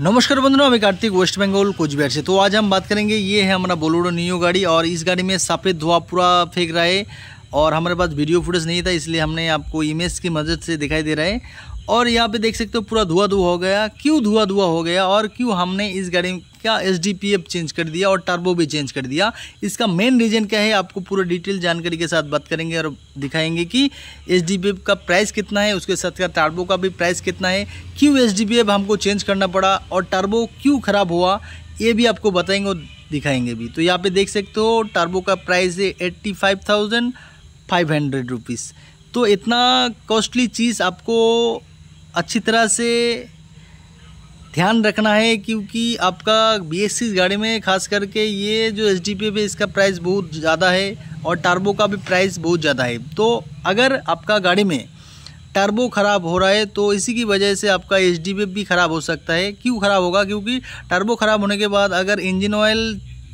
नमस्कार बंधुओं अभी कार्तिक वेस्ट बंगाल कोचबिहार से तो आज हम बात करेंगे ये है हमारा बोलोडो न्यू गाड़ी और इस गाड़ी में सफ़ेद धुआ पूरा फेंक रहा है और हमारे पास वीडियो फुटेज नहीं था इसलिए हमने आपको इमेज की मदद से दिखाई दे रहा है और यहाँ पे देख सकते हो पूरा धुआं धुआं हो गया क्यों धुआं धुआं हो गया और क्यों हमने इस गाड़ी का एस चेंज कर दिया और टर्बो भी चेंज कर दिया इसका मेन रीज़न क्या है आपको पूरा डिटेल जानकारी के साथ बात करेंगे और दिखाएंगे कि एस का प्राइस कितना है उसके साथ का टर्बो का भी प्राइस कितना है क्यों एस हमको चेंज करना पड़ा और टर्बो क्यों ख़राब हुआ ये भी आपको बताएंगे और दिखाएंगे भी तो यहाँ पे देख सकते हो टर्बो का प्राइस है eighty five thousand five hundred rupees तो इतना कॉस्टली चीज़ आपको अच्छी तरह से ध्यान रखना है क्योंकि आपका बी एस गाड़ी में खास करके ये जो एस डी पे इसका प्राइस बहुत ज़्यादा है और टर्बो का भी प्राइस बहुत ज़्यादा है तो अगर आपका गाड़ी में टर्बो ख़राब हो रहा है तो इसी की वजह से आपका एच भी ख़राब हो सकता है क्यों ख़राब होगा क्योंकि टर्बो ख़राब होने के बाद अगर इंजन ऑयल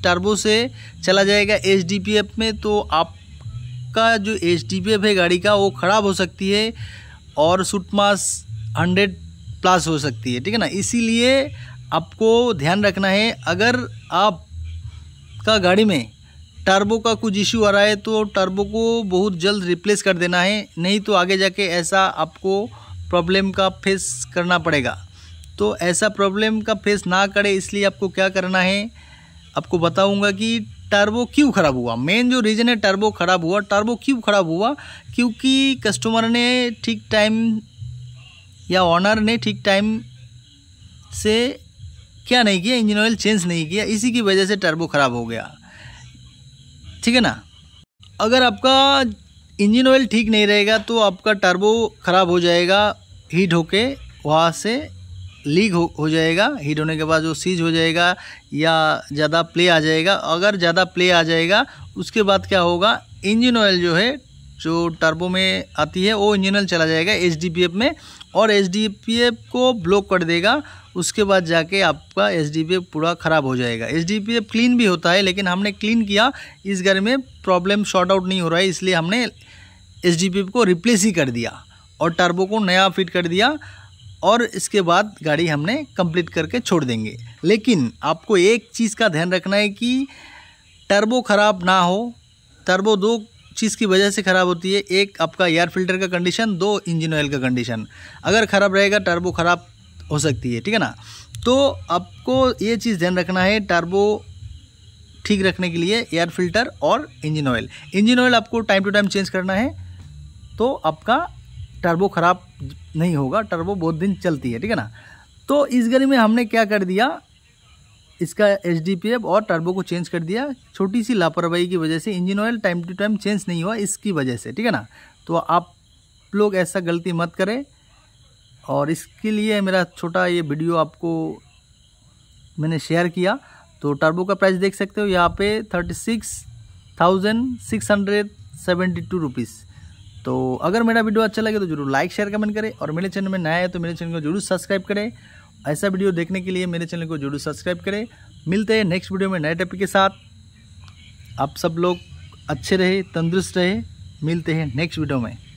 टर्बो से चला जाएगा एच में तो आपका जो एच है गाड़ी का वो ख़राब हो सकती है और सुटमास हंड्रेड प्लस हो सकती है ठीक है ना इसीलिए आपको ध्यान रखना है अगर आप का गाड़ी में टर्बो का कुछ इश्यू आ रहा है तो टर्बो को बहुत जल्द रिप्लेस कर देना है नहीं तो आगे जाके ऐसा आपको प्रॉब्लम का फेस करना पड़ेगा तो ऐसा प्रॉब्लम का फेस ना करे इसलिए आपको क्या करना है आपको बताऊंगा कि टर्बो क्यों ख़राब हुआ मेन जो रीज़न है टर्बो ख़राब हुआ टर्बो क्यों ख़राब हुआ क्योंकि कस्टमर ने ठीक टाइम या ऑनर ने ठीक टाइम से क्या नहीं किया इंजन ऑयल चेंज नहीं किया इसी की वजह से टर्बो ख़राब हो गया ठीक है ना अगर आपका इंजन ऑयल ठीक नहीं रहेगा तो आपका टर्बो ख़राब हो जाएगा हीट होके वहाँ से लीक हो, हो जाएगा हीट होने के बाद वो सीज हो जाएगा या ज़्यादा प्ले आ जाएगा अगर ज़्यादा प्ले आ जाएगा उसके बाद क्या होगा इंजन ऑयल जो है जो टर्बो में आती है वो इंजन ऑयल चला जाएगा एच में और एच को ब्लॉक कर देगा उसके बाद जाके आपका एच पूरा ख़राब हो जाएगा एच क्लीन भी होता है लेकिन हमने क्लीन किया इस घर में प्रॉब्लम शॉर्ट आउट नहीं हो रहा है इसलिए हमने एच को रिप्लेस ही कर दिया और टर्बो को नया फिट कर दिया और इसके बाद गाड़ी हमने कंप्लीट करके छोड़ देंगे लेकिन आपको एक चीज़ का ध्यान रखना है कि टर्बो ख़राब ना हो टर्बो दो चीज़ की वजह से ख़राब होती है एक आपका एयर फिल्टर का कंडीशन दो इंजन ऑयल का कंडीशन अगर ख़राब रहेगा टर्बो ख़राब हो सकती है ठीक है ना तो आपको ये चीज़ ध्यान रखना है टर्बो ठीक रखने के लिए एयर फिल्टर और इंजन ऑयल इंजन ऑयल आपको टाइम टू टाइम चेंज करना है तो आपका टर्बो ख़राब नहीं होगा टर्बो बहुत दिन चलती है ठीक है ना तो इस गली में हमने क्या कर दिया इसका एच और टर्बो को चेंज कर दिया छोटी सी लापरवाही की वजह से engine oil time to time change नहीं हुआ इसकी वजह से ठीक है ना तो आप लोग ऐसा गलती मत करें और इसके लिए मेरा छोटा ये वीडियो आपको मैंने शेयर किया तो टर्बो का प्राइस देख सकते हो यहाँ पे thirty six thousand six hundred seventy two rupees तो अगर मेरा वीडियो अच्छा लगे तो जरूर लाइक शेयर कमेंट करें और मेरे चैनल में नया है तो मेरे चैनल को जरूर सब्सक्राइब करें ऐसा वीडियो देखने के लिए मेरे चैनल को जरूर सब्सक्राइब करें मिलते हैं नेक्स्ट वीडियो में नए टॉपिक के साथ आप सब लोग अच्छे रहे तंदुरुस्त रहे मिलते हैं नेक्स्ट वीडियो में